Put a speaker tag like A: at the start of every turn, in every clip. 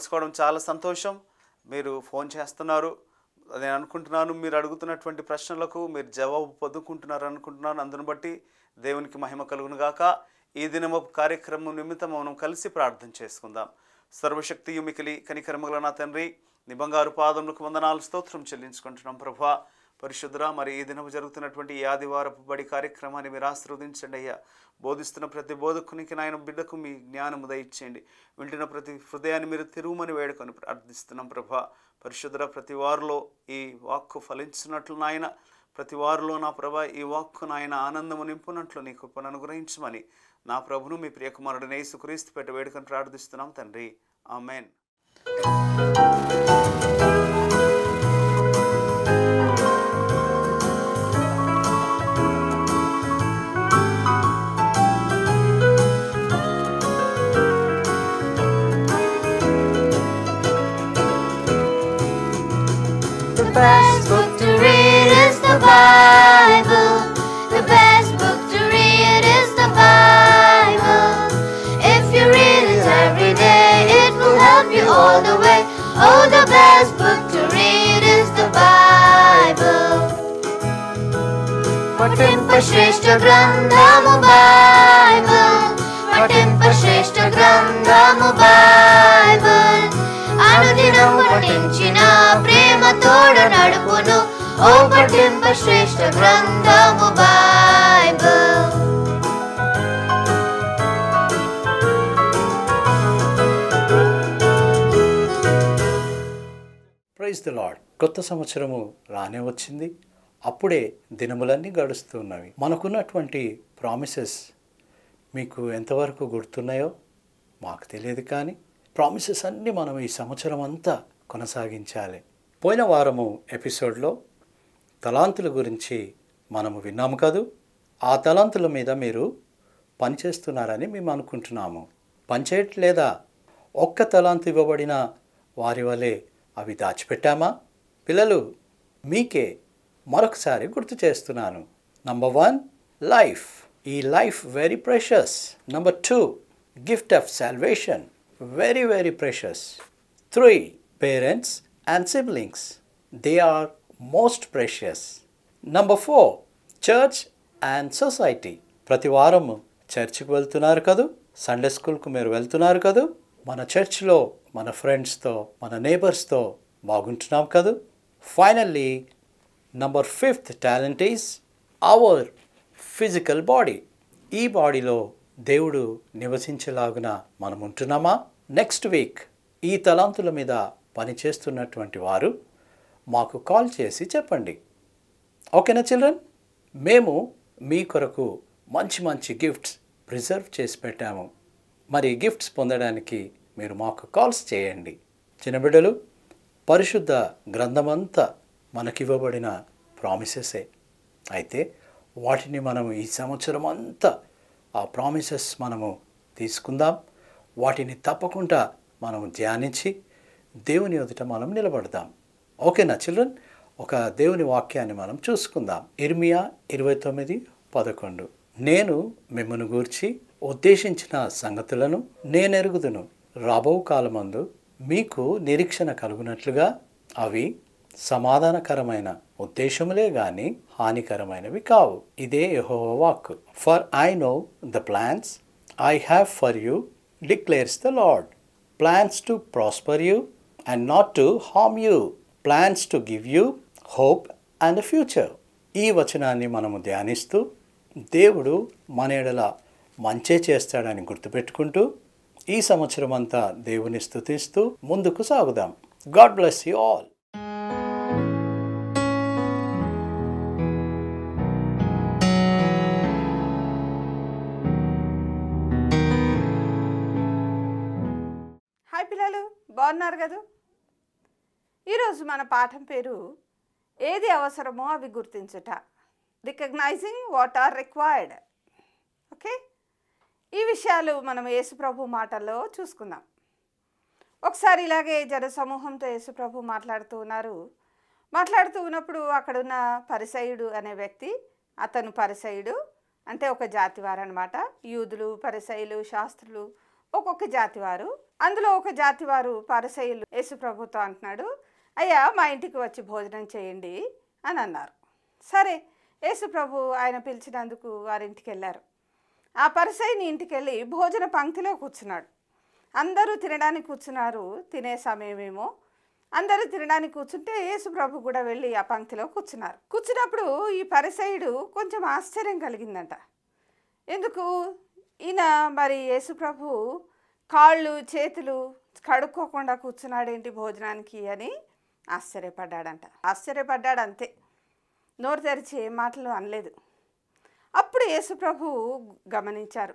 A: కలుసుకోవడం చాలా సంతోషం మీరు ఫోన్ చేస్తున్నారు నేను అనుకుంటున్నాను మీరు అడుగుతున్నటువంటి ప్రశ్నలకు మీరు జవాబు పొందుకుంటున్నారు అనుకుంటున్నాను అందును బట్టి దేవునికి మహిమ కలుగునుగాక ఈ దినము కార్యక్రమం నిమిత్తం మనం కలిసి ప్రార్థన చేసుకుందాం సర్వశక్తియు మికిలి కనికర్మగల నా తండ్రి నిబంగారు పాదములకు వందనాలు స్తోత్రం చెల్లించుకుంటున్నాం ప్రభా పరిశుద్ధ మరి ఈ దినం జరుగుతున్నటువంటి ఈ ఆదివారపు బడి కార్యక్రమాన్ని మీరు ఆశీర్వదించండి అయ్యా బోధిస్తున్న ప్రతి బోధకునికి నాయన బిడ్డకు మీ జ్ఞానము దయచేయండి వింటున్న ప్రతి హృదయాన్ని మీరు తిరుగుమని వేడుకొని ప్రార్థిస్తున్నాం ప్రభా పరిశుద్ర ప్రతి వారిలో ఈ వాక్కు ఫలించినట్లు నాయన ప్రతి వారిలో నా ప్రభా ఈ వాక్కు నాయన ఆనందము నింపునట్లు నీ కృపను అనుగ్రహించమని నా ప్రభును మీ ప్రియకుమారుడు నేసు క్రీస్తు పెట్ట వేడుకొని ప్రార్థిస్తున్నాం తండ్రి ఆమెన్
B: best book to read is the Bible.
C: The best book to read is the Bible. If you read it every day, it will help you all the way. Oh, the best book to read is the Bible. पठिन पर श्रेष्ठ ग्रंथम Bible पठिन पर श्रेष्ठ ग्रंथम Bible अनुदिनम पठिंचिना పఠింప శ్రేష్ట గ్రంథము Bible
B: praise the lord కొత్త సంవత్సరము రానే వచ్చింది అప్పుడే దినములన్నీ గడుస్తున్నవి మనకున్నటువంటి ప్రామిసెస్ మీకు ఎంతవరకు గుర్తున్నాయో మాకు తెలియదు కానీ ప్రామిసెస్ అన్నీ మనం ఈ సంవత్సరం అంతా కొనసాగించాలి పోయిన వారము ఎపిసోడ్లో తలాంతుల గురించి మనము విన్నాము కాదు ఆ తలాంతుల మీద మీరు పనిచేస్తున్నారని మేము అనుకుంటున్నాము పనిచేయట్లేదా ఒక్క తలాంతు ఇవ్వబడిన వారి వలె అవి దాచిపెట్టామా పిల్లలు మీకే మరొకసారి గుర్తు చేస్తున్నాను నంబర్ వన్ లైఫ్ ఈ life very precious number two gift of salvation very very precious three parents and siblings they are most precious number four church and society ప్రతి వారం చర్చ్కి వెళ్తున్నారు కదూ సండే స్కూల్కు మీరు వెళ్తున్నారు కదూ మన చర్చ్లో మన ఫ్రెండ్స్తో మన నేబర్స్తో బాగుంటున్నాం కదూ finally number fifth talent is our physical body ఈ బాడీలో దేవుడు నివసించేలాగున మనం ఉంటున్నామా నెక్స్ట్ వీక్ ఈ తలాంతుల మీద పనిచేస్తున్నటువంటి వారు మాకు కాల్ చేసి చెప్పండి ఓకేనా చిల్డ్రన్ మేము మీ కొరకు మంచి మంచి గిఫ్ట్స్ ప్రిజర్వ్ చేసి పెట్టాము మరి గిఫ్ట్స్ పొందడానికి మీరు మాకు కాల్స్ చేయండి చిన్నబిడ్డలు పరిశుద్ధ గ్రంథమంతా మనకివ్వబడిన ప్రామిసెసే అయితే వాటిని మనము ఈ సంవత్సరం అంతా ఆ ప్రామిసెస్ మనము తీసుకుందాం వాటిని తప్పకుండా మనం ధ్యానించి దేవుని ఎదుట మనం నిలబడదాం ఓకే నా చిల్డ్రన్ ఒక దేవుని వాక్యాన్ని మనం చూసుకుందాం ఇర్మియా ఇరవై తొమ్మిది పదకొండు నేను మిమ్మల్ని గూర్చి ఉద్దేశించిన సంగతులను నేనెరుగుదును రాబో కాలమందు మీకు నిరీక్షణ కలుగునట్లుగా అవి సమాధానకరమైన ఉద్దేశములే గాని హానికరమైనవి కావు ఇదే యహో వాక్ for I know the plans I have for you declares the lord plans to prosper you and not to harm you plans to give you hope and future ఈ వచనాన్ని మనము ధ్యానిస్తూ దేవుడు మన ఎడల మంచే చేస్తాడని గుర్తుపెట్టుకుంటూ ఈ సంవత్సరం అంతా దేవుని స్థుతిస్తూ ముందుకు సాగుదాం God bless you all
D: hi పిల్లలు బాగున్నారు కదా ఈరోజు మన పాఠం పేరు ఏది అవసరమో అవి గుర్తించుట recognizing what are required okay ఈ విషయాలు మనం యేసుప్రభు మాటల్లో చూసుకుందాం ఒకసారి ఇలాగే జన సమూహంతో యేసుప్రభు మాట్లాడుతూ ఉన్నారు మాట్లాడుతూ ఉన్నప్పుడు అక్కడున్న పరిసయుడు అనే వ్యక్తి అతను పరిసయుడు అంటే ఒక జాతివారు అనమాట యూదులు పరిసయులు శాస్త్రులు ఒక్కొక్క జాతివారు అందులో ఒక జాతివారు పరిసయులు యేసుప్రభుతో అంటున్నాడు అయ్యా మా ఇంటికి వచ్చి భోజనం చేయండి అని అన్నారు సరే యేసు ప్రభు ఆయన పిలిచినందుకు వారింటికి వెళ్ళారు ఆ పరిసైని ఇంటికి వెళ్ళి భోజన పంక్తిలో కూర్చున్నాడు అందరూ తినడానికి కూర్చున్నారు తినే సమయమేమో అందరూ తినడానికి కూర్చుంటే ప్రభు కూడా వెళ్ళి ఆ పంక్తిలో కూర్చున్నారు కూర్చున్నప్పుడు ఈ పరిసయుడు కొంచెం ఆశ్చర్యం కలిగిందంట ఎందుకు ఈయన మరి ప్రభు కాళ్ళు చేతులు కడుక్కోకుండా కూర్చున్నాడేంటి భోజనానికి అని ఆశ్చర్యపడ్డాడంట ఆశ్చర్యపడ్డాడు అంతే నోరు తెరిచి ఏ మాటలు అనలేదు అప్పుడు యేసుప్రభు గమనించారు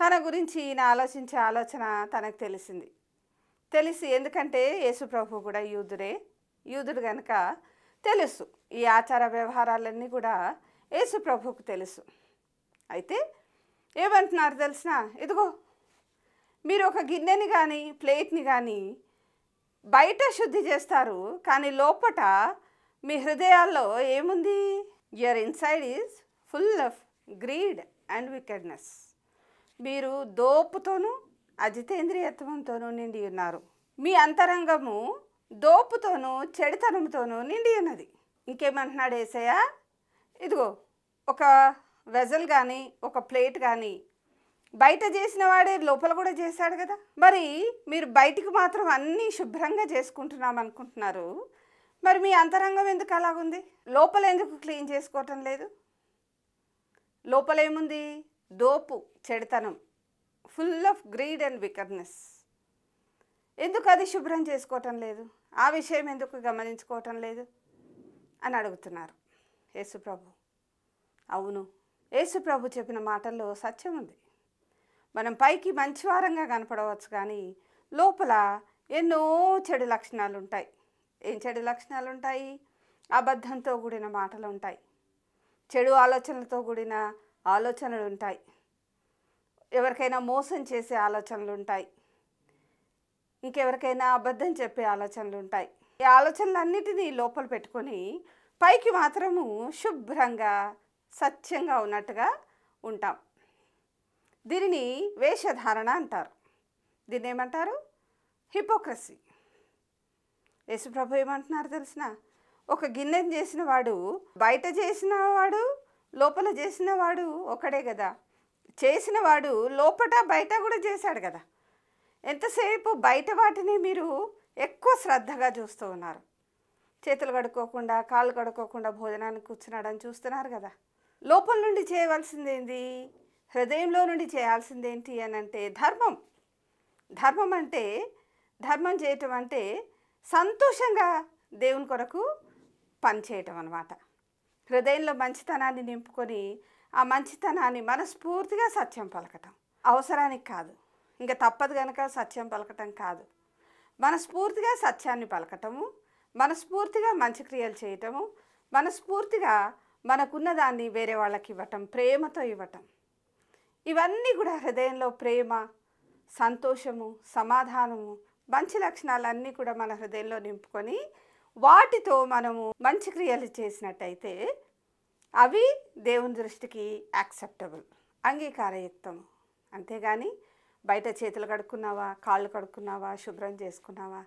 D: తన గురించి ఈయన ఆలోచించే ఆలోచన తనకు తెలిసింది తెలిసి ఎందుకంటే యేసుప్రభు కూడా యూదురే యూదుడు కనుక తెలుసు ఈ ఆచార వ్యవహారాలన్నీ కూడా యేసుప్రభుకు తెలుసు అయితే ఏమంటున్నారు తెలిసిన ఇదిగో మీరు ఒక గిన్నెని కానీ ప్లేట్ని కానీ బయట శుద్ధి చేస్తారు కానీ లోపట మీ హృదయాల్లో ఏముంది your inside is full of greed and wickedness మీరు దోపుతోనూ అజితేంద్రియత్వంతోనూ నిండి ఉన్నారు మీ అంతరంగము దోపుతోనూ చెడుతనంతోనూ నిండి ఉన్నది ఇంకేమంటున్నాడు ఏసయ్య ఇదిగో ఒక వెజల్ కానీ ఒక ప్లేట్ కానీ బయట చేసిన వాడే లోపల కూడా చేశాడు కదా మరి మీరు బయటికి మాత్రం అన్నీ శుభ్రంగా చేసుకుంటున్నాం అనుకుంటున్నారు మరి మీ అంతరంగం ఎందుకు అలాగుంది లోపల ఎందుకు క్లీన్ చేసుకోవటం లేదు లోపలేముంది దోపు చెడతనం full of greed and wickedness ఎందుకు అది శుభ్రం చేసుకోవటం లేదు ఆ విషయం ఎందుకు గమనించుకోవటం లేదు అని అడుగుతున్నారు యేసుప్రభు అవును యేసుప్రభు చెప్పిన మాటల్లో సత్యం ఉంది మనం పైకి మంచివారంగా కనపడవచ్చు కానీ లోపల ఎన్నో చెడు లక్షణాలు ఉంటాయి ఏం చెడు లక్షణాలు ఉంటాయి అబద్ధంతో కూడిన మాటలు ఉంటాయి చెడు ఆలోచనలతో కూడిన ఆలోచనలు ఉంటాయి ఎవరికైనా మోసం చేసే ఆలోచనలు ఉంటాయి ఇంకెవరికైనా అబద్ధం చెప్పే ఆలోచనలు ఉంటాయి ఈ ఆలోచనలన్నిటినీ లోపల పెట్టుకొని పైకి మాత్రము శుభ్రంగా సత్యంగా ఉన్నట్టుగా ఉంటాం దీనిని వేషధారణ అంటారు దీన్ని ఏమంటారు హిపోక్రసీ యేసుప్రభు ఏమంటున్నారు తెలిసిన ఒక గిన్నెను చేసిన వాడు బయట చేసిన వాడు లోపల చేసిన వాడు ఒకడే కదా చేసిన వాడు లోపట బయట కూడా చేశాడు కదా ఎంతసేపు బయట వాటిని మీరు ఎక్కువ శ్రద్ధగా చూస్తూ ఉన్నారు చేతులు కడుక్కోకుండా కాళ్ళు కడుక్కోకుండా భోజనానికి కూర్చున్నాడని చూస్తున్నారు కదా లోపల నుండి చేయవలసింది ఏంది హృదయంలో నుండి చేయాల్సిందేంటి అని అంటే ధర్మం ధర్మం అంటే ధర్మం చేయటం అంటే సంతోషంగా దేవుని కొరకు పనిచేయటం అనమాట హృదయంలో మంచితనాన్ని నింపుకొని ఆ మంచితనాన్ని మనస్ఫూర్తిగా సత్యం పలకటం అవసరానికి కాదు ఇంకా తప్పదు కనుక సత్యం పలకటం కాదు మనస్ఫూర్తిగా సత్యాన్ని పలకటము మనస్ఫూర్తిగా మంచి క్రియలు చేయటము మనస్ఫూర్తిగా మనకున్న దాన్ని వేరే వాళ్ళకి ఇవ్వటం ప్రేమతో ఇవ్వటం ఇవన్నీ కూడా హృదయంలో ప్రేమ సంతోషము సమాధానము మంచి లక్షణాలన్నీ కూడా మన హృదయంలో నింపుకొని వాటితో మనము మంచి క్రియలు చేసినట్టయితే అవి దేవుని దృష్టికి యాక్సెప్టబుల్ అంగీకారయుక్తము అంతేగాని బయట చేతులు కడుక్కున్నావా కాళ్ళు కడుక్కున్నావా శుభ్రం చేసుకున్నావా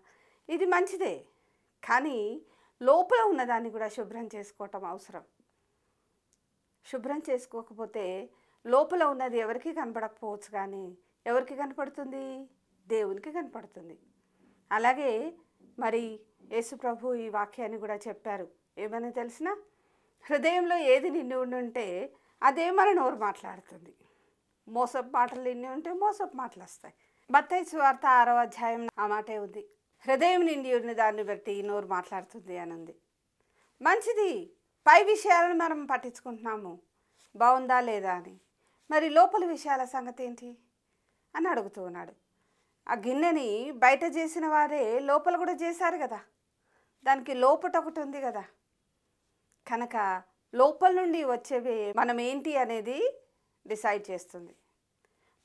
D: ఇది మంచిదే కానీ లోపల ఉన్నదాన్ని కూడా శుభ్రం చేసుకోవటం అవసరం శుభ్రం చేసుకోకపోతే లోపల ఉన్నది ఎవరికి కనపడకపోవచ్చు కానీ ఎవరికి కనపడుతుంది దేవునికి కనపడుతుంది అలాగే మరి ప్రభు ఈ వాక్యాన్ని కూడా చెప్పారు ఏమైనా తెలిసిన హృదయంలో ఏది నిండి ఉంటే అదే మన నోరు మాట్లాడుతుంది మోసపు మాటలు నిండి ఉంటే మోసపు మాటలు వస్తాయి బత్తాయి స్వార్థ ఆరో అధ్యాయం ఆ మాటే ఉంది హృదయం నిండి ఉన్న దాన్ని బట్టి నోరు మాట్లాడుతుంది అని ఉంది మంచిది పై విషయాలను మనం పట్టించుకుంటున్నాము బాగుందా లేదా అని మరి లోపల విషయాల సంగతి ఏంటి అని అడుగుతూ ఉన్నాడు ఆ గిన్నెని బయట చేసిన వారే లోపల కూడా చేశారు కదా దానికి లోపట ఒకటి ఉంది కదా కనుక లోపల నుండి వచ్చేవి మనం ఏంటి అనేది డిసైడ్ చేస్తుంది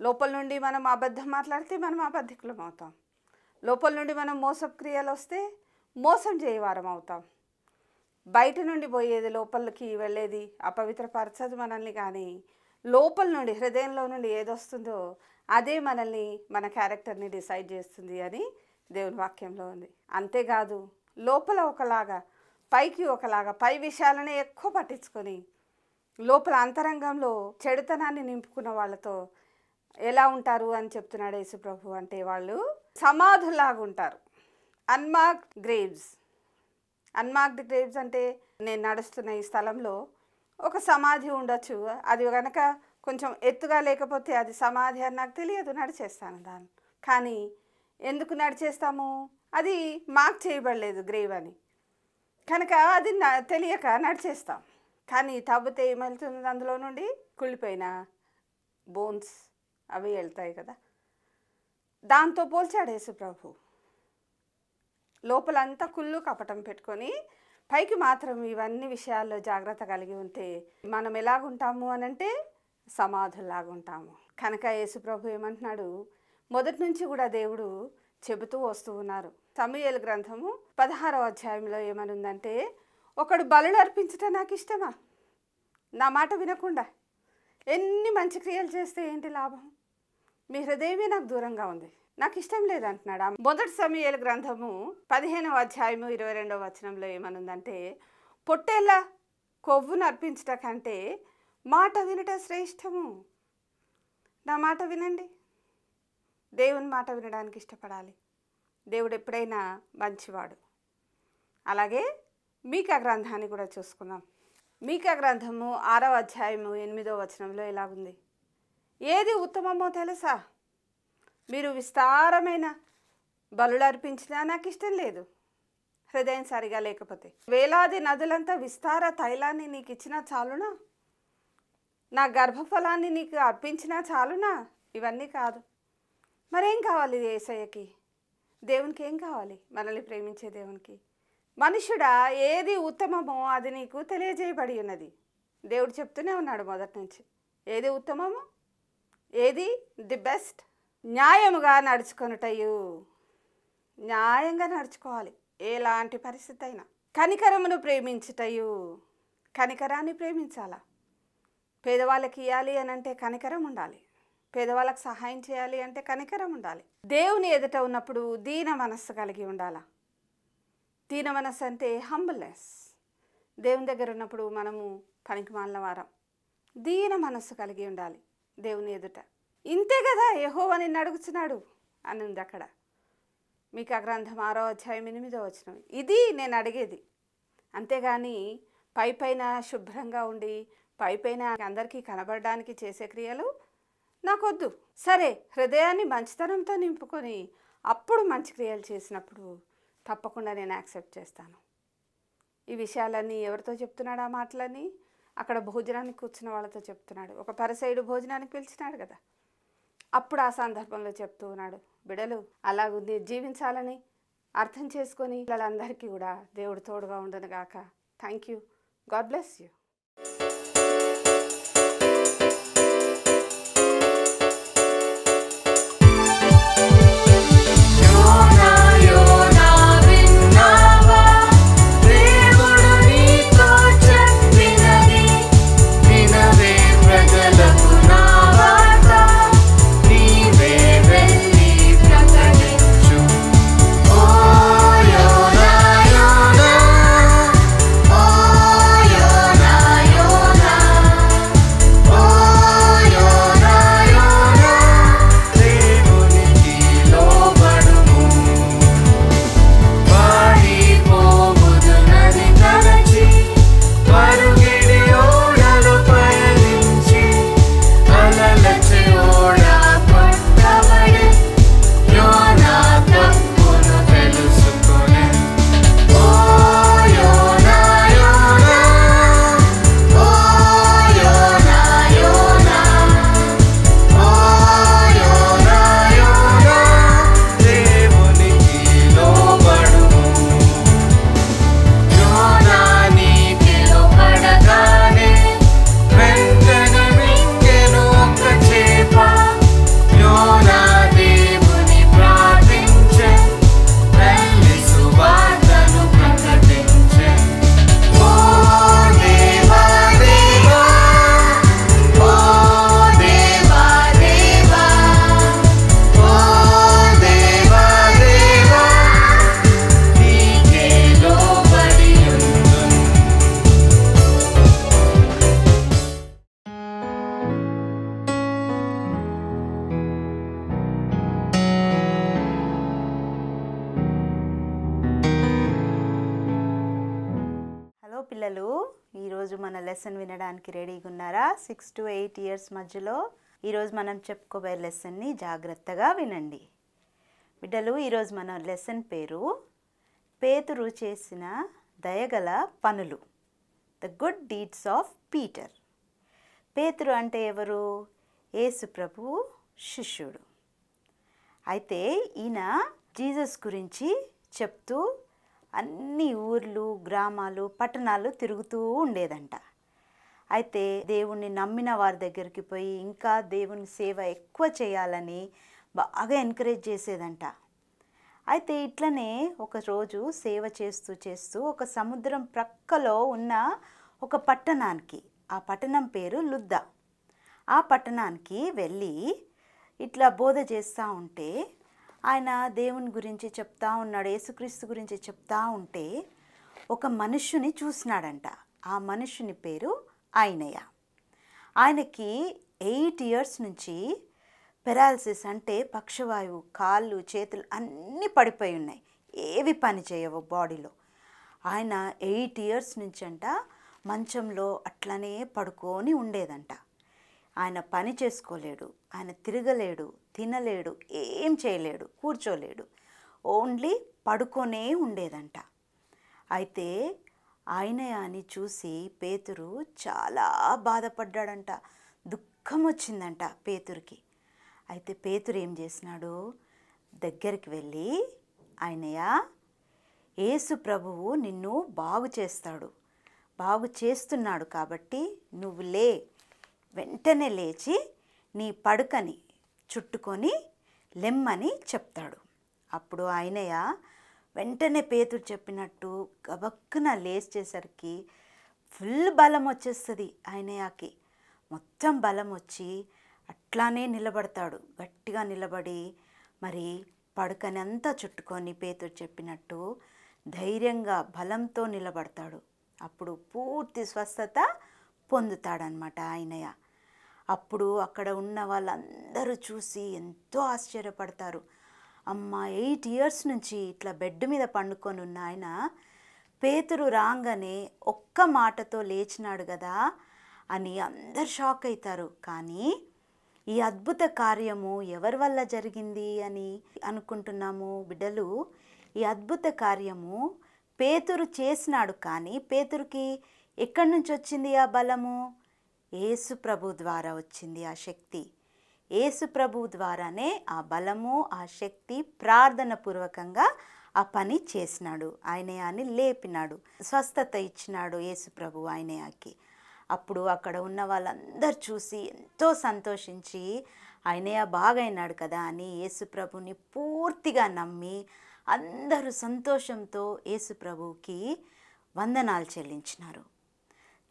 D: లోపల నుండి మనం అబద్ధం మాట్లాడితే మనం అబద్ధికులం అవుతాం లోపల నుండి మనం మోసం క్రియలు వస్తే మోసం చేయవారం అవుతాం బయట నుండి పోయేది లోపలికి వెళ్ళేది అపవిత్రపరచదు మనల్ని కానీ లోపల నుండి హృదయంలో నుండి ఏదొస్తుందో అదే మనల్ని మన క్యారెక్టర్ని డిసైడ్ చేస్తుంది అని దేవుని వాక్యంలో ఉంది అంతేకాదు లోపల ఒకలాగా పైకి ఒకలాగా పై విషయాలనే ఎక్కువ పట్టించుకొని లోపల అంతరంగంలో చెడుతనాన్ని నింపుకున్న వాళ్ళతో ఎలా ఉంటారు అని చెప్తున్నాడు యేసుప్రభు అంటే వాళ్ళు సమాధులాగా ఉంటారు అన్మార్క్డ్ గ్రేవ్స్ అన్మార్క్డ్ గ్రేవ్స్ అంటే నేను నడుస్తున్న ఈ స్థలంలో ఒక సమాధి ఉండొచ్చు అది కనుక కొంచెం ఎత్తుగా లేకపోతే అది సమాధి అని నాకు తెలియదు నడిచేస్తాను దాన్ని కానీ ఎందుకు నడిచేస్తాము అది మార్క్ చేయబడలేదు గ్రేవ్ అని కనుక అది తెలియక నడిచేస్తాం కానీ తవ్వితే ఏమవుతుంది అందులో నుండి కుళ్ళిపోయిన బోన్స్ అవి వెళ్తాయి కదా దాంతో పోల్చాడు యేసుప్రభు లోపలంతా కుళ్ళు కపటం పెట్టుకొని పైకి మాత్రం ఇవన్నీ విషయాల్లో జాగ్రత్త కలిగి ఉంటే మనం ఎలాగుంటాము అనంటే సమాధుల్లాగుంటాము కనుక ప్రభు ఏమంటున్నాడు మొదటి నుంచి కూడా దేవుడు చెబుతూ వస్తూ ఉన్నారు సమయల గ్రంథము పదహారవ అధ్యాయంలో ఏమనుందంటే ఒకడు బలులు అర్పించటం నాకు ఇష్టమా నా మాట వినకుండా ఎన్ని మంచి క్రియలు చేస్తే ఏంటి లాభం మీ హృదయమే నాకు దూరంగా ఉంది నాకు ఇష్టం లేదంటున్నాడా మొదటి సమయాల గ్రంథము పదిహేనవ అధ్యాయము ఇరవై రెండవ వచనంలో ఏమనుందంటే పొట్టేళ్ళ కొవ్వును అర్పించట కంటే మాట వినట శ్రేష్టము నా మాట వినండి దేవుని మాట వినడానికి ఇష్టపడాలి దేవుడు ఎప్పుడైనా మంచివాడు అలాగే మీకా గ్రంథాన్ని కూడా చూసుకుందాం మీకా గ్రంథము ఆరవ అధ్యాయము ఎనిమిదో వచనంలో ఉంది ఏది ఉత్తమమో తెలుసా మీరు విస్తారమైన బలులు అర్పించినా నాకు ఇష్టం లేదు హృదయం సరిగా లేకపోతే వేలాది నదులంతా విస్తార తైలాన్ని నీకు ఇచ్చినా చాలునా నా గర్భఫలాన్ని నీకు అర్పించినా చాలునా ఇవన్నీ కాదు మరేం కావాలి ఏసయ్యకి దేవునికి ఏం కావాలి మనల్ని ప్రేమించే దేవునికి మనుషుడా ఏది ఉత్తమమో అది నీకు తెలియజేయబడి ఉన్నది దేవుడు చెప్తూనే ఉన్నాడు మొదటి నుంచి ఏది ఉత్తమమో ఏది ది బెస్ట్ న్యాయముగా నడుచుకొనుటయు న్యాయంగా నడుచుకోవాలి ఎలాంటి పరిస్థితి అయినా కనికరమును ప్రేమించుటయు కనికరాన్ని ప్రేమించాలా పేదవాళ్ళకి ఇవ్వాలి అని అంటే కనికరం ఉండాలి పేదవాళ్ళకి సహాయం చేయాలి అంటే కనికరం ఉండాలి దేవుని ఎదుట ఉన్నప్పుడు దీన మనస్సు కలిగి ఉండాలా దీన మనస్సు అంటే హంబుల్నెస్ దేవుని దగ్గర ఉన్నప్పుడు మనము పనికి మాలిన వారం దీన మనస్సు కలిగి ఉండాలి దేవుని ఎదుట ఇంతే కదా యహోవ నిన్ను అడుగుతున్నాడు ఉంది అక్కడ మీకు ఆ గ్రంథం ఆరో అధ్యాయం ఎనిమిదో వచ్చిన ఇది నేను అడిగేది అంతేగాని పై పైన శుభ్రంగా ఉండి పై పైన అందరికీ కనబడడానికి చేసే క్రియలు నాకొద్దు సరే హృదయాన్ని మంచితనంతో నింపుకొని అప్పుడు మంచి క్రియలు చేసినప్పుడు తప్పకుండా నేను యాక్సెప్ట్ చేస్తాను ఈ విషయాలన్నీ ఎవరితో చెప్తున్నాడు ఆ మాటలని అక్కడ భోజనానికి కూర్చున్న వాళ్ళతో చెప్తున్నాడు ఒక పరసైడు భోజనానికి పిలిచినాడు కదా అప్పుడు ఆ సందర్భంలో చెప్తూ ఉన్నాడు బిడలు అలాగుంది జీవించాలని అర్థం చేసుకొని పిల్లలందరికీ కూడా దేవుడు తోడుగా ఉండను గాక thank you God bless you
E: lesson వినడానికి రెడీగా ఉన్నారా సిక్స్ టు ఎయిట్ ఇయర్స్ మధ్యలో ఈరోజు మనం చెప్పుకోబోయే లెసన్ని జాగ్రత్తగా వినండి బిడ్డలు ఈరోజు మన లెసన్ పేరు పేతురు చేసిన దయగల పనులు the good deeds of Peter పేతురు అంటే ఎవరు యేసుప్రభు శిష్యుడు అయితే ఈయన జీసస్ గురించి చెప్తూ అన్ని ఊర్లు గ్రామాలు పట్టణాలు తిరుగుతూ ఉండేదంట అయితే దేవుణ్ణి నమ్మిన వారి దగ్గరికి పోయి ఇంకా దేవుని సేవ ఎక్కువ చేయాలని బాగా ఎంకరేజ్ చేసేదంట అయితే ఇట్లనే ఒకరోజు సేవ చేస్తూ చేస్తూ ఒక సముద్రం ప్రక్కలో ఉన్న ఒక పట్టణానికి ఆ పట్టణం పేరు లుద్దా ఆ పట్టణానికి వెళ్ళి ఇట్లా బోధ చేస్తూ ఉంటే ఆయన దేవుని గురించి చెప్తా ఉన్నాడు యేసుక్రీస్తు గురించి చెప్తా ఉంటే ఒక మనుష్యుని చూసినాడంట ఆ మనుష్యుని పేరు ఆయనయ్య ఆయనకి ఎయిట్ ఇయర్స్ నుంచి పెరాలసిస్ అంటే పక్షవాయువు కాళ్ళు చేతులు అన్నీ పడిపోయి ఉన్నాయి ఏవి పని చేయవు బాడీలో ఆయన ఎయిట్ ఇయర్స్ నుంచి అంట మంచంలో అట్లనే పడుకొని ఉండేదంట ఆయన పని చేసుకోలేడు ఆయన తిరగలేడు తినలేడు ఏం చేయలేడు కూర్చోలేడు ఓన్లీ పడుకొనే ఉండేదంట అయితే ఆయనే అని చూసి పేతురు చాలా బాధపడ్డాడంట దుఃఖం వచ్చిందంట పేతురికి అయితే పేతురు ఏం చేసినాడు దగ్గరికి వెళ్ళి ఆయనయ్య యేసు ప్రభువు నిన్ను బాగు చేస్తాడు బాగు చేస్తున్నాడు కాబట్టి నువ్వు లే వెంటనే లేచి నీ పడుకని చుట్టుకొని లెమ్మని చెప్తాడు అప్పుడు ఆయనయ్య వెంటనే పేతుడు చెప్పినట్టు గబక్కున లేచేసరికి ఫుల్ బలం వచ్చేస్తుంది ఆయనయాకి మొత్తం బలం వచ్చి అట్లానే నిలబడతాడు గట్టిగా నిలబడి మరి అంతా చుట్టుకొని పేతుడు చెప్పినట్టు ధైర్యంగా బలంతో నిలబడతాడు అప్పుడు పూర్తి స్వస్థత పొందుతాడనమాట ఆయనయ్య అప్పుడు అక్కడ ఉన్న వాళ్ళందరూ చూసి ఎంతో ఆశ్చర్యపడతారు అమ్మ ఎయిట్ ఇయర్స్ నుంచి ఇట్లా బెడ్ మీద పండుకొని ఉన్న ఆయన పేతురు రాగానే ఒక్క మాటతో లేచినాడు కదా అని అందరు షాక్ అవుతారు కానీ ఈ అద్భుత కార్యము ఎవరి వల్ల జరిగింది అని అనుకుంటున్నాము బిడ్డలు ఈ అద్భుత కార్యము పేతురు చేసినాడు కానీ పేతురికి ఎక్కడి నుంచి వచ్చింది ఆ బలము ఏసు ప్రభు ద్వారా వచ్చింది ఆ శక్తి యేసు ద్వారానే ఆ బలము ఆ శక్తి ప్రార్థన పూర్వకంగా ఆ పని చేసినాడు ఆయనే అని లేపినాడు స్వస్థత ఇచ్చినాడు యేసు ప్రభు ఆకి అప్పుడు అక్కడ ఉన్న వాళ్ళందరు చూసి ఎంతో సంతోషించి ఆయనయ బాగైనాడు కదా అని యేసుప్రభుని పూర్తిగా నమ్మి అందరూ సంతోషంతో యేసుప్రభుకి వందనాలు చెల్లించినారు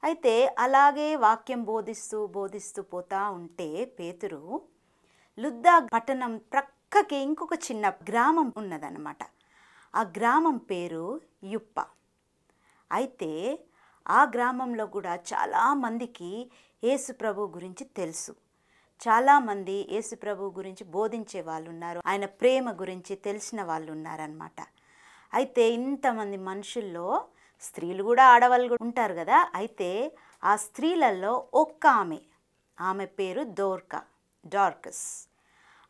E: అయితే అలాగే వాక్యం బోధిస్తూ బోధిస్తూ పోతా ఉంటే పేతురు లుద్దా పట్టణం ప్రక్కకి ఇంకొక చిన్న గ్రామం ఉన్నదన్నమాట ఆ గ్రామం పేరు యుప్ప అయితే ఆ గ్రామంలో కూడా చాలామందికి యేసుప్రభు గురించి తెలుసు చాలామంది యేసుప్రభు గురించి బోధించే వాళ్ళు ఉన్నారు ఆయన ప్రేమ గురించి తెలిసిన వాళ్ళు ఉన్నారనమాట అయితే ఇంతమంది మనుషుల్లో స్త్రీలు కూడా ఆడవాళ్ళు కూడా ఉంటారు కదా అయితే ఆ స్త్రీలలో ఒక్క ఆమె ఆమె పేరు దోర్కా డార్కస్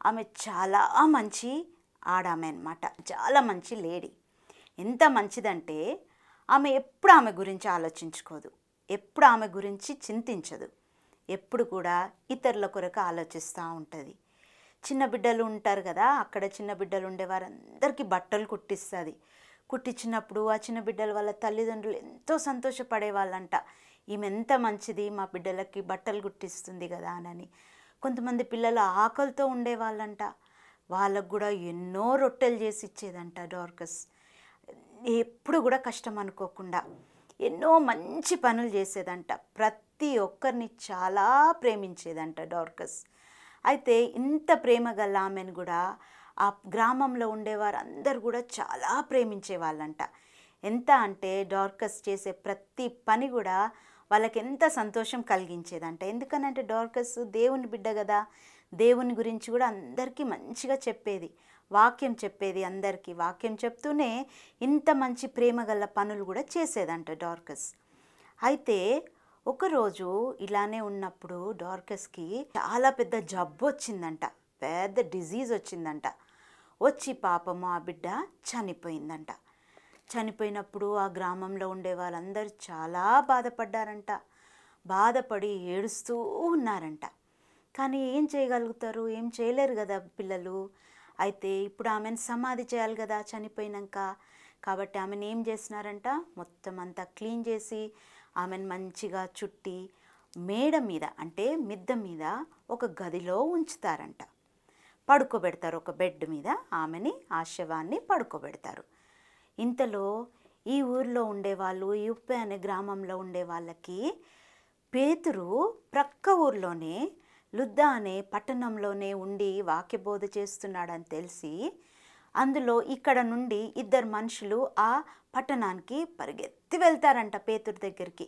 E: ఆమె చాలా మంచి ఆడామె అనమాట చాలా మంచి లేడీ ఎంత మంచిదంటే ఆమె ఎప్పుడు ఆమె గురించి ఆలోచించుకోదు ఎప్పుడు ఆమె గురించి చింతించదు ఎప్పుడు కూడా ఇతరుల కొరకు ఆలోచిస్తూ ఉంటుంది చిన్న బిడ్డలు ఉంటారు కదా అక్కడ చిన్న బిడ్డలు ఉండేవారందరికీ బట్టలు కుట్టిస్తుంది కుట్టించినప్పుడు ఆ చిన్న బిడ్డల వాళ్ళ తల్లిదండ్రులు ఎంతో సంతోషపడేవాళ్ళంట ఈమె ఎంత మంచిది మా బిడ్డలకి బట్టలు కుట్టిస్తుంది కదా అని కొంతమంది పిల్లలు ఆకలితో ఉండేవాళ్ళంట వాళ్ళకు కూడా ఎన్నో రొట్టెలు చేసి ఇచ్చేదంట డోర్కస్ ఎప్పుడు కూడా కష్టం అనుకోకుండా ఎన్నో మంచి పనులు చేసేదంట ప్రతి ఒక్కరిని చాలా ప్రేమించేదంట డోర్కస్ అయితే ఇంత ప్రేమ గల ఆమెను కూడా ఆ గ్రామంలో ఉండేవారు అందరు కూడా చాలా ప్రేమించే వాళ్ళంట ఎంత అంటే డార్కస్ చేసే ప్రతి పని కూడా వాళ్ళకి ఎంత సంతోషం కలిగించేదంట ఎందుకనంటే డార్కస్ దేవుని బిడ్డ కదా దేవుని గురించి కూడా అందరికీ మంచిగా చెప్పేది వాక్యం చెప్పేది అందరికీ వాక్యం చెప్తూనే ఇంత మంచి ప్రేమ గల పనులు కూడా చేసేదంట డార్కస్ అయితే ఒకరోజు ఇలానే ఉన్నప్పుడు డార్కస్కి చాలా పెద్ద జబ్బు వచ్చిందంట పెద్ద డిజీజ్ వచ్చిందంట వచ్చి పాపము ఆ బిడ్డ చనిపోయిందంట చనిపోయినప్పుడు ఆ గ్రామంలో ఉండే వాళ్ళందరూ చాలా బాధపడ్డారంట బాధపడి ఏడుస్తూ ఉన్నారంట కానీ ఏం చేయగలుగుతారు ఏం చేయలేరు కదా పిల్లలు అయితే ఇప్పుడు ఆమెను సమాధి చేయాలి కదా చనిపోయినాక కాబట్టి ఆమెను ఏం చేసినారంట మొత్తం అంతా క్లీన్ చేసి ఆమెను మంచిగా చుట్టి మేడ మీద అంటే మిద్ద మీద ఒక గదిలో ఉంచుతారంట పడుకోబెడతారు ఒక బెడ్ మీద ఆమెని ఆశవాన్ని పడుకోబెడతారు ఇంతలో ఈ ఊర్లో ఉండేవాళ్ళు యుప్పే అనే గ్రామంలో ఉండే వాళ్ళకి పేతురు ప్రక్క ఊర్లోనే లుద్దా అనే పట్టణంలోనే ఉండి వాక్యబోధ చేస్తున్నాడని తెలిసి అందులో ఇక్కడ నుండి ఇద్దరు మనుషులు ఆ పట్టణానికి పరిగెత్తి వెళ్తారంట పేతురు దగ్గరికి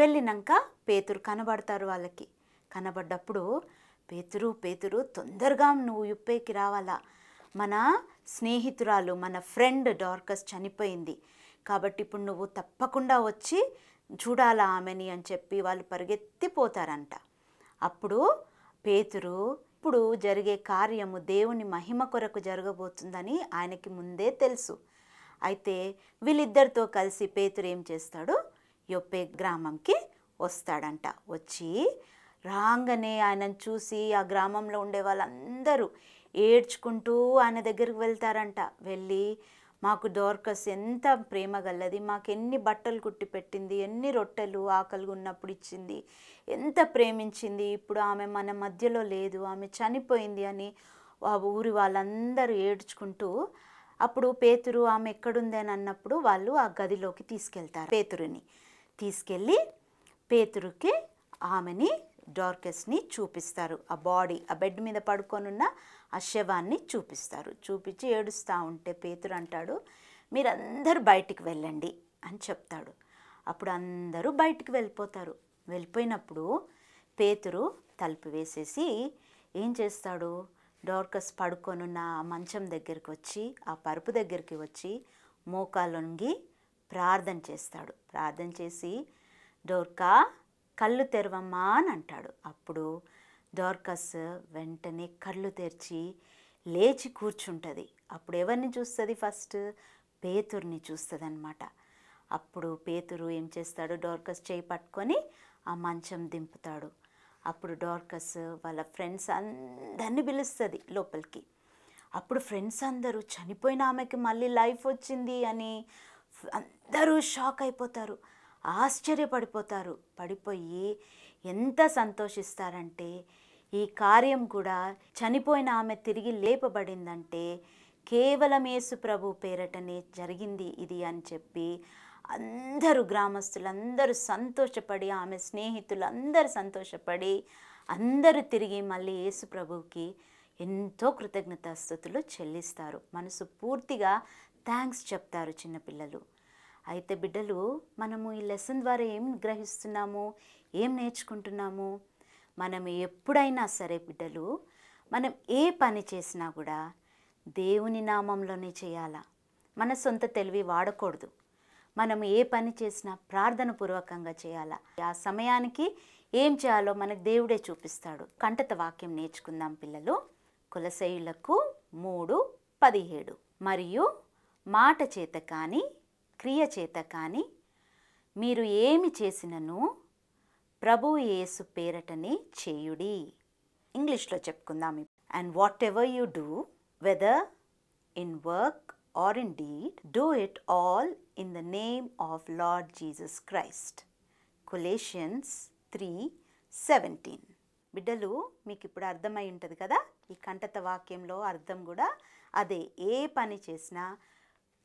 E: వెళ్ళినాక పేతురు కనబడతారు వాళ్ళకి కనబడ్డప్పుడు పేతురు పేతురు తొందరగా నువ్వు యుప్పేకి రావాలా మన స్నేహితురాలు మన ఫ్రెండ్ డార్కస్ చనిపోయింది కాబట్టి ఇప్పుడు నువ్వు తప్పకుండా వచ్చి చూడాలా ఆమెని అని చెప్పి వాళ్ళు పరిగెత్తిపోతారంట అప్పుడు పేతురు ఇప్పుడు జరిగే కార్యము దేవుని మహిమ కొరకు జరగబోతుందని ఆయనకి ముందే తెలుసు అయితే వీళ్ళిద్దరితో కలిసి పేతురు ఏం చేస్తాడు యొప్పే గ్రామంకి వస్తాడంట వచ్చి రాగానే ఆయనను చూసి ఆ గ్రామంలో ఉండే వాళ్ళందరూ ఏడ్చుకుంటూ ఆయన దగ్గరికి వెళ్తారంట వెళ్ళి మాకు డోర్కస్ ఎంత ప్రేమ గల్లది మాకు ఎన్ని బట్టలు కుట్టి పెట్టింది ఎన్ని రొట్టెలు ఆకలిగా ఉన్నప్పుడు ఇచ్చింది ఎంత ప్రేమించింది ఇప్పుడు ఆమె మన మధ్యలో లేదు ఆమె చనిపోయింది అని ఆ ఊరి వాళ్ళందరూ ఏడ్చుకుంటూ అప్పుడు పేతురు ఆమె ఎక్కడుంది అని అన్నప్పుడు వాళ్ళు ఆ గదిలోకి తీసుకెళ్తారు పేతురుని తీసుకెళ్ళి పేతురుకి ఆమెని డార్కెస్ని చూపిస్తారు ఆ బాడీ ఆ బెడ్ మీద పడుకొనున్న ఆ శవాన్ని చూపిస్తారు చూపించి ఏడుస్తూ ఉంటే పేతురు అంటాడు మీరందరూ బయటికి వెళ్ళండి అని చెప్తాడు అప్పుడు అందరూ బయటికి వెళ్ళిపోతారు వెళ్ళిపోయినప్పుడు పేతురు తలుపు వేసేసి ఏం చేస్తాడు డోర్కస్ పడుకొనున్న మంచం దగ్గరికి వచ్చి ఆ పరుపు దగ్గరికి వచ్చి మోకాలొంగి ప్రార్థన చేస్తాడు ప్రార్థన చేసి డోర్కా కళ్ళు తెరవమ్మా అని అంటాడు అప్పుడు డోర్కస్ వెంటనే కళ్ళు తెరిచి లేచి కూర్చుంటుంది అప్పుడు ఎవరిని చూస్తుంది ఫస్ట్ పేతుర్ని చూస్తుంది అనమాట అప్పుడు పేతురు ఏం చేస్తాడు డోర్కస్ చేయి పట్టుకొని ఆ మంచం దింపుతాడు అప్పుడు డోర్కస్ వాళ్ళ ఫ్రెండ్స్ అందరినీ పిలుస్తుంది లోపలికి అప్పుడు ఫ్రెండ్స్ అందరూ చనిపోయిన ఆమెకి మళ్ళీ లైఫ్ వచ్చింది అని అందరూ షాక్ అయిపోతారు ఆశ్చర్యపడిపోతారు పడిపోయి ఎంత సంతోషిస్తారంటే ఈ కార్యం కూడా చనిపోయిన ఆమె తిరిగి లేపబడిందంటే కేవలం యేసు ప్రభు పేరటనే జరిగింది ఇది అని చెప్పి అందరూ గ్రామస్తులందరూ సంతోషపడి ఆమె స్నేహితులు అందరూ సంతోషపడి అందరూ తిరిగి మళ్ళీ యేసు ప్రభుకి ఎంతో కృతజ్ఞతాస్థుతులు చెల్లిస్తారు మనసు పూర్తిగా థ్యాంక్స్ చెప్తారు చిన్నపిల్లలు అయితే బిడ్డలు మనము ఈ లెసన్ ద్వారా ఏం గ్రహిస్తున్నాము ఏం నేర్చుకుంటున్నాము మనం ఎప్పుడైనా సరే బిడ్డలు మనం ఏ పని చేసినా కూడా దేవుని నామంలోనే చేయాలా మన సొంత తెలివి వాడకూడదు మనం ఏ పని చేసినా ప్రార్థన పూర్వకంగా చేయాలా ఆ సమయానికి ఏం చేయాలో మనకు దేవుడే చూపిస్తాడు కంటత వాక్యం నేర్చుకుందాం పిల్లలు కులశైలకు మూడు పదిహేడు మరియు మాట చేత కానీ క్రియచేత కానీ మీరు ఏమి చేసినను ప్రభు యేసు పేరటని చేయుడి ఇంగ్లీష్లో చెప్పుకుందాం and whatever you do whether in work or in deed do it all in the name of Lord Jesus Christ Colossians three seventeen బిడ్డలు మీకు ఇప్పుడు అర్థమై ఉంటుంది కదా ఈ కంటత వాక్యంలో అర్థం కూడా అదే ఏ పని చేసినా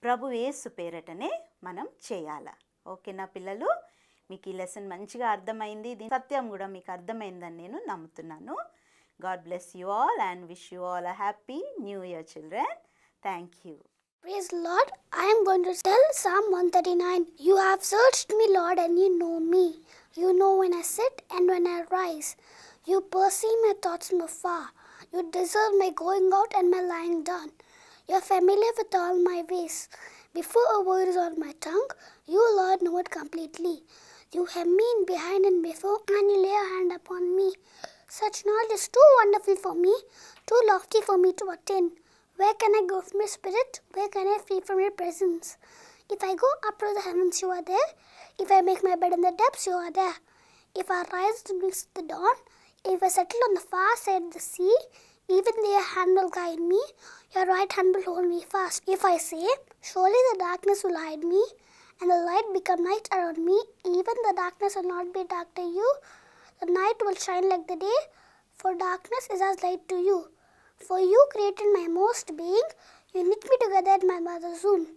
E: ప్రభు యేసు పేరటనే మనం చేయాల ఓకేనా పిల్లలు మీకు ఈ లెసన్ మంచిగా అర్థమైంది దీని సత్యం కూడా మీకు అర్థమైందని నేను నమ్ముతున్నాను God bless you all and wish you all a happy new year children thank you Praise Lord, I am
C: going to tell Psalm 139. You have searched me, Lord, and you know me. You know when I sit and when I rise. You perceive my thoughts from afar. You deserve my going out and my lying down. You're familiar with all my ways. Before a word is on my tongue, you, Lord, know it completely. You have me behind and before, and you lay a hand upon me. Such knowledge is too wonderful for me, too lofty for me to attain. Where can I go from your spirit? Where can I flee from your presence? If I go up to the heavens, you are there. If I make my bed in the depths, you are there. If I rise to the dawn, if I settle on the far side of the sea, even their hand will guide me, your right hand will hold me fast. If I say, Surely the darkness will hide me, and the light become night around me, even the darkness will not be dark to you. The night will shine like the day, for darkness is as light to you. For you created my most being, you knit me together at my mother's womb.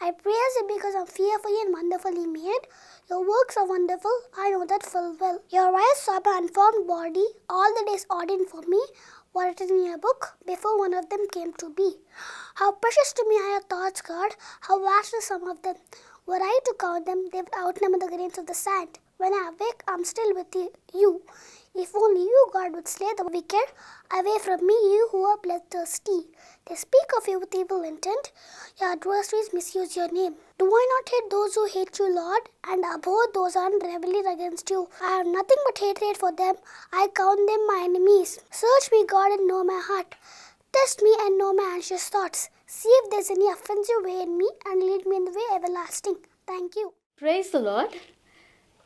C: I praise you because I'm fearfully and wonderfully made. Your works are wonderful, I know that full well. Your eyes saw my unformed body, all that is ordained for me written in a book before one of them came to be. How precious to me are your thoughts, God, how vast the some of them. Were I to count them, they would outnumber the grains of the sand. When I awake, I am still with you. If only you, God, would slay the wicked away from me, you who are bloodthirsty. They speak of you with evil intent. Your adversaries misuse your name. Do I not hate those who hate you, Lord, and abhor those who rebel against you? I have nothing but hatred for them. I count them my enemies. Search me, God, and know my heart. Test me and know my anxious thoughts. See if there's any offensive way in me and lead me in the way everlasting. Thank you.
E: Praise the Lord.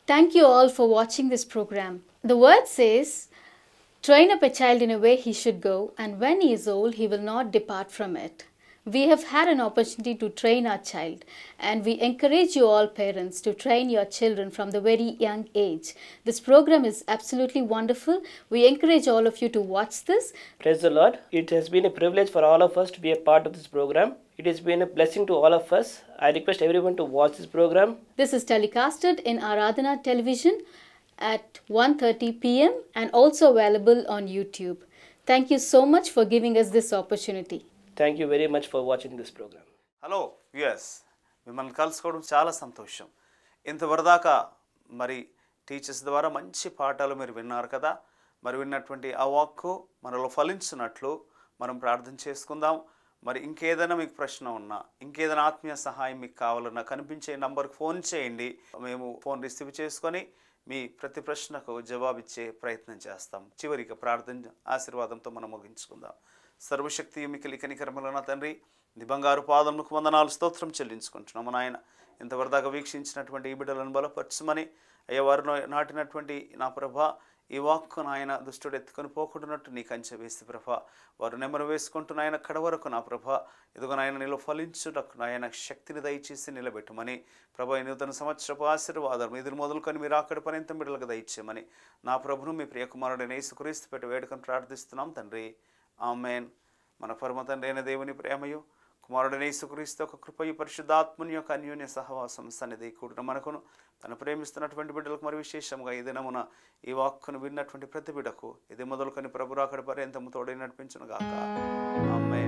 E: Thank you all for watching this program. The word says, Train up a child in a way he should go, and when he is old, he will not depart from it. We have had an opportunity to train our child, and we encourage you all parents to train your children from the very young age. This program is absolutely wonderful. We encourage all of you to watch this.
A: Praise the Lord. It has been a privilege for all of us to be a part of this program. It has been a blessing to all of us. I request everyone to watch this program.
E: This is telecasted in Aradhana Television. at 1:30 p.m. and also available on YouTube. Thank you so much for giving us this opportunity.
A: Thank you very much for watching this programme hello యుఎస్ మిమ్మల్ని కలుసుకోవడం చాలా సంతోషం ఇంతవరదాకా మరి teachers ద్వారా మంచి పాఠాలు మీరు విన్నారు కదా మరి విన్నటువంటి ఆ వాక్కు మనలో ఫలించినట్లు మనం ప్రార్థన చేసుకుందాం మరి ఇంకేదైనా మీకు ప్రశ్న ఉన్నా ఇంకేదైనా ఆత్మీయ సహాయం మీకు కావాలన్నా కనిపించే నంబర్కి ఫోన్ చేయండి మేము ఫోన్ రిసీవ్ చేసుకొని మీ ప్రతి ప్రశ్నకు జవాబిచ్చే ప్రయత్నం చేస్తాం చివరికి ప్రార్థన ఆశీర్వాదంతో మనం ముగించుకుందాం సర్వశక్తి మికిలి కనికరమలన తండ్రి నీ బంగారు పాదములకు వందనాలు స్తోత్రం చెల్లించుకుంటున్నాము నాయన ఇంతవరదాకా వీక్షించినటువంటి ఈ బిడ్డలను బలపరచమని అయ్యవారిలో నాటినటువంటి నా ప్రభా ఈ వాక్కు నాయన దుష్టుడు ఎత్తుకొని పోకుంటున్నట్టు నీ కంచె వేసి ప్రభ వారు నెమరు వేసుకుంటున్న ఆయన కడవరకు నా ప్రభ ఎదుగు నాయన నీలో ఫలించుటకు నాయన శక్తిని దయచేసి నిలబెట్టమని ప్రభ నూతన సంవత్సరపు ఆశీర్వాదం ఎదురు మొదలుకొని మీరు అక్కడ పర్యంతం బిడ్డలకు దయచేయమని నా ప్రభును మీ ప్రియకుమారుడిని యేసుక్రీస్తు పెట్టి వేడుకొని ప్రార్థిస్తున్నాం తండ్రి ఆమెన్ మన పరమ తండ్రి అయిన దేవుని ప్రేమయు కుమారుడనే సుక్రీస్తు ఒక కృపయు పరిశుద్ధాత్మని యొక్క అన్యోన్య సహవాసం సన్నిధి కూడిన మనకును తను ప్రేమిస్తున్నటువంటి బిడ్డలకు మరి విశేషంగా ఈ దినమున ఈ వాక్కును విన్నటువంటి ప్రతి బిడ్డకు ఇది మొదలుకొని ప్రభురాకడి పర్యంతము తోడే నడిపించను గాక అమ్మే